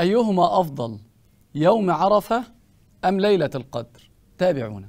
أيهما أفضل يوم عرفة أم ليلة القدر تابعونا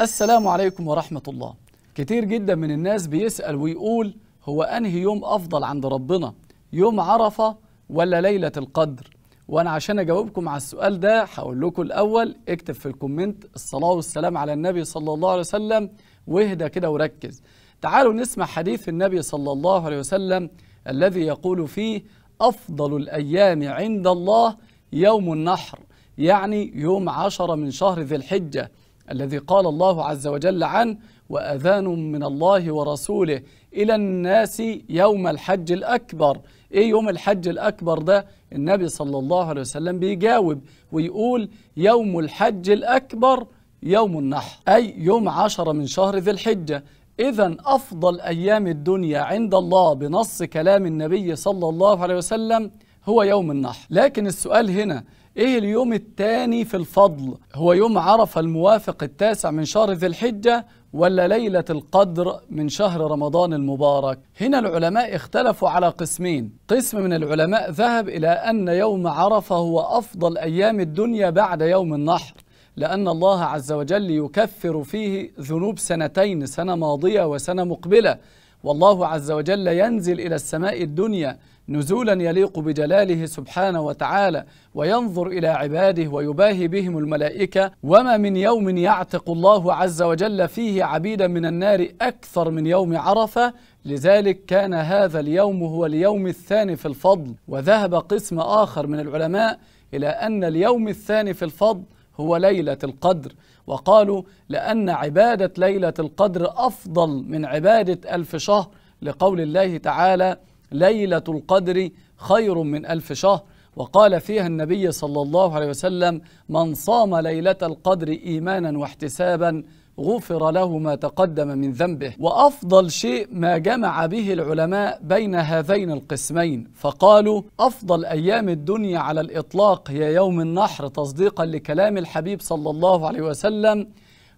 السلام عليكم ورحمة الله كتير جدا من الناس بيسأل ويقول هو أنهي يوم أفضل عند ربنا يوم عرفة ولا ليلة القدر وأنا عشان أجاوبكم على السؤال ده هقول لكم الأول اكتب في الكومنت الصلاة والسلام على النبي صلى الله عليه وسلم واهدى كده وركز تعالوا نسمع حديث النبي صلى الله عليه وسلم الذي يقول فيه أفضل الأيام عند الله يوم النحر يعني يوم عشر من شهر ذي الحجة الذي قال الله عز وجل عنه وأذان من الله ورسوله إلى الناس يوم الحج الأكبر إيه يوم الحج الأكبر ده النبي صلى الله عليه وسلم بيجاوب ويقول يوم الحج الأكبر يوم النحر أي يوم عشر من شهر ذي الحجة إذا أفضل أيام الدنيا عند الله بنص كلام النبي صلى الله عليه وسلم هو يوم النحر لكن السؤال هنا إيه اليوم الثاني في الفضل هو يوم عرفة الموافق التاسع من شهر ذي الحجة ولا ليلة القدر من شهر رمضان المبارك هنا العلماء اختلفوا على قسمين قسم من العلماء ذهب إلى أن يوم عرفة هو أفضل أيام الدنيا بعد يوم النحر لأن الله عز وجل يكفر فيه ذنوب سنتين سنة ماضية وسنة مقبلة والله عز وجل ينزل إلى السماء الدنيا نزولا يليق بجلاله سبحانه وتعالى وينظر الى عباده ويباهي بهم الملائكه وما من يوم يعتق الله عز وجل فيه عبيدا من النار اكثر من يوم عرفه لذلك كان هذا اليوم هو اليوم الثاني في الفضل وذهب قسم اخر من العلماء الى ان اليوم الثاني في الفضل هو ليلة القدر وقالوا لأن عبادة ليلة القدر أفضل من عبادة ألف شهر لقول الله تعالى ليلة القدر خير من ألف شهر وقال فيها النبي صلى الله عليه وسلم من صام ليلة القدر إيمانا واحتسابا غفر له ما تقدم من ذنبه وأفضل شيء ما جمع به العلماء بين هذين القسمين فقالوا أفضل أيام الدنيا على الإطلاق هي يوم النحر تصديقا لكلام الحبيب صلى الله عليه وسلم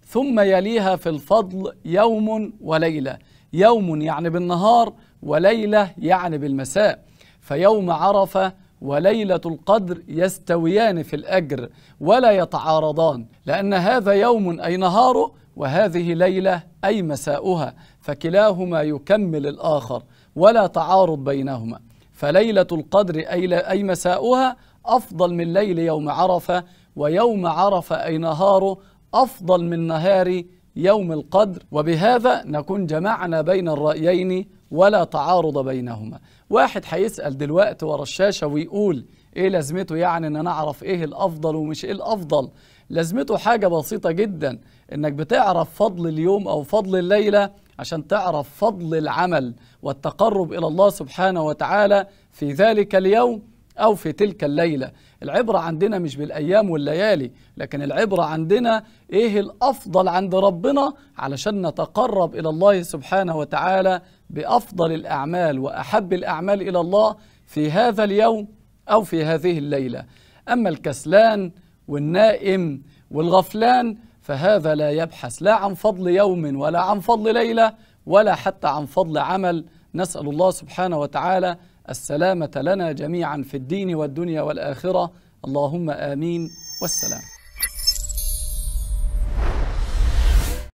ثم يليها في الفضل يوم وليلة يوم يعني بالنهار وليلة يعني بالمساء فيوم عرفة وليلة القدر يستويان في الأجر ولا يتعارضان لأن هذا يوم أي نهاره وهذه ليلة أي مساؤها فكلاهما يكمل الآخر ولا تعارض بينهما فليلة القدر أي, أي مساؤها أفضل من ليل يوم عرفة ويوم عرفة أي نهاره أفضل من نهار يوم القدر وبهذا نكون جمعنا بين الرأيين ولا تعارض بينهما واحد هيسأل دلوقتي ورا الشاشة ويقول ايه لازمته يعني ان انا اعرف ايه الافضل ومش ايه الافضل لازمته حاجه بسيطه جدا انك بتعرف فضل اليوم او فضل الليله عشان تعرف فضل العمل والتقرب الى الله سبحانه وتعالى في ذلك اليوم او في تلك الليله العبره عندنا مش بالايام والليالي لكن العبره عندنا ايه الافضل عند ربنا علشان نتقرب الى الله سبحانه وتعالى بافضل الاعمال واحب الاعمال الى الله في هذا اليوم أو في هذه الليلة أما الكسلان والنائم والغفلان فهذا لا يبحث لا عن فضل يوم ولا عن فضل ليلة ولا حتى عن فضل عمل نسأل الله سبحانه وتعالى السلامة لنا جميعا في الدين والدنيا والآخرة اللهم آمين والسلام